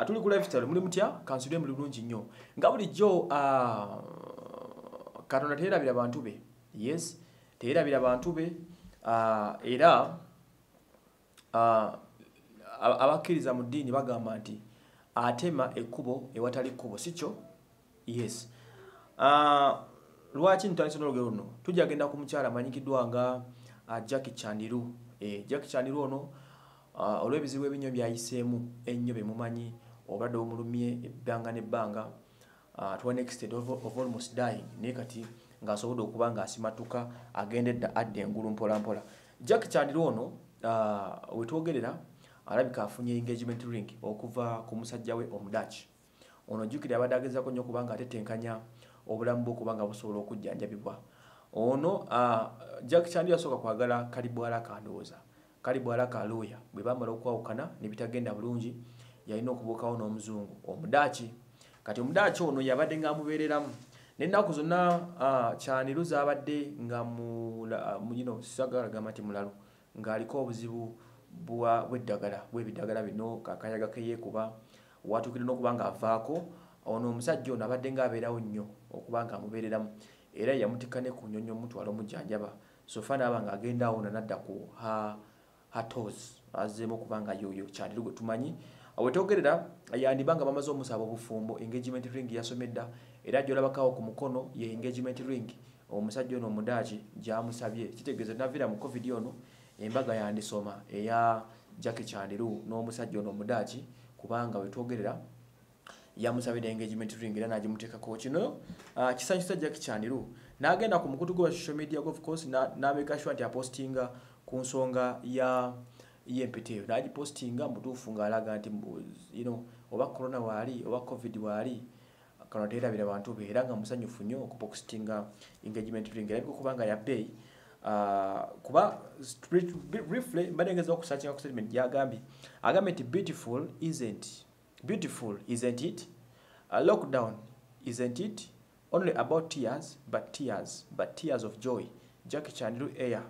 atuli ku lifestyle muli mutya kansudemu lulungi nnyo nga bulijjo uh, katonda teerabira bantu be yes teerabira bantu be uh, era uh, abakkiriza mu ddiini bagamba nti atema ekkubo ewatali kkubo sikyo yes uh, lwaki ntandisa nolugero luno tujja genda ku mukyala amanyikiddwanga jacki chandiru e, eh, jacki chandiru ono uh, olw'ebizibu ebinyo byayiseemu ennyo bye mumanyi obadde omulumye ebbanga nebbanga uh, naye kati ngaasobodde okuba ngaasimatuka agende dda adda engulu mpolampola jack kyandira ono uh, wetwogerera alabika afunye engagement ring okuva ku musajja we omudaki ono jukira abadde agezako nnyo okubanga atetenkanya obulamu bwe okuba nga busobola okujjanjabibwa ono uh, jack kyandira asooka kwagala kalibwala kandowooza kalibwala kaluuya bwe bamala okwawukana nebitagenda bulungi yalina okubuukawo n'omuzungu omudaaki kati omudaaki ono yabadde ngaamubeereramu nenaku zonna kyaniru zabadde nga muino sagalagamba ti mulalo ng'aliko obuzibu bwebweddagala bwebidagala bino kakayaga keyeekuba watuukire nokuba ngaavaako ono omusajja ono abadde ngaabeerawo nnyo okuba nga amubeereramu era yamutikka ne ku nyonyo omutwala omujjanjaba so fa naaba nga agendaawo nanadda ku hatos azeemu okuba nga yoyo kyaniru gwe tumanyi awetogerera yandibanga bamaze omusaba obufumbo engagement ring yasomedda era gyolabakawo ku mukono ye engagement ring omusajja ono omudaaki gyamusabye kitegeeza navira mu covid ono embaga yandisoma eya jacki chandiru n'omusajja ono omudaaki kubanga wetwogerera yamusabira engagement ring era nagimuteekako kino ah, kisanyusa jacki chandiru n'agenda ku mukutu gwa social media gofcourse n'abeekashwa nti apostinga ku nsonga ya uh, yempitiyo najipostinga mutuufu ngaalaga nti you know, oba corona waali oba covid waali kano teerabira bantu be era nga musanyufu nnyo okupostinga engagement ring erabika okuba nga yabbeeyi kuba briefly mbadde ngeeza okusachinga ku statement gyagambye agambye nti beautiful isn't beautiful isn't it A uh, lockdown isn't it only about tears but tears but tears of joy jack chandru air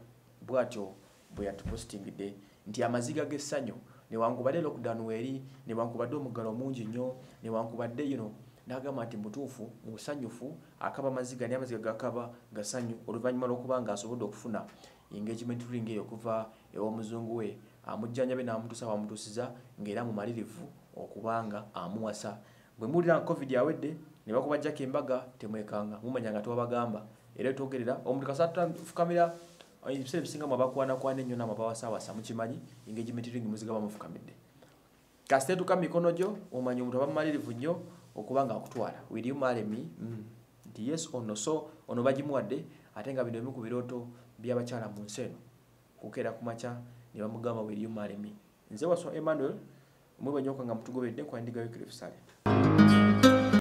bwatyo bwe yatupostingidde nti amaziga g'essanyu newankubadde lockdown weeri newankubadde omuggalo mungi nnyo newankubadde yino nagamba nti mutuufu musanyufu akaba maziga naye amaziga gakaba gasanyu oluvannyuma lwokuba nga asobodde okufuna engagement ring eyo okuva ew'omuzungu we amujjanjabe n'amutuusa wamutuusiza ngaera mumalirivu okubanga amuwasa bwe muwulira nga covid awedde ne bakubajjako embaga temwekanga mumanya nga tewabagamba era twogerera omuntu kasatufukamira ebiseera ebisinga mwe bakwanakwana ennyo naamwe abawasawasa mukimanyi engagement ring muzigaba mufukamidde kasite tuka mikono gyo omanya omuntu aba mumalirivu nnyo okuba nga akutwala wiriyu maremi mm, nti yes ono so ono bagimuwadde ate nga bino bimu ku birooto byabakyala mu nsi eno kukeera ku makya ne bamugamba wiriyu maremi nze waso emmanuel mwebanyoka nga mutugoberedde kwandigawe krefusale thank you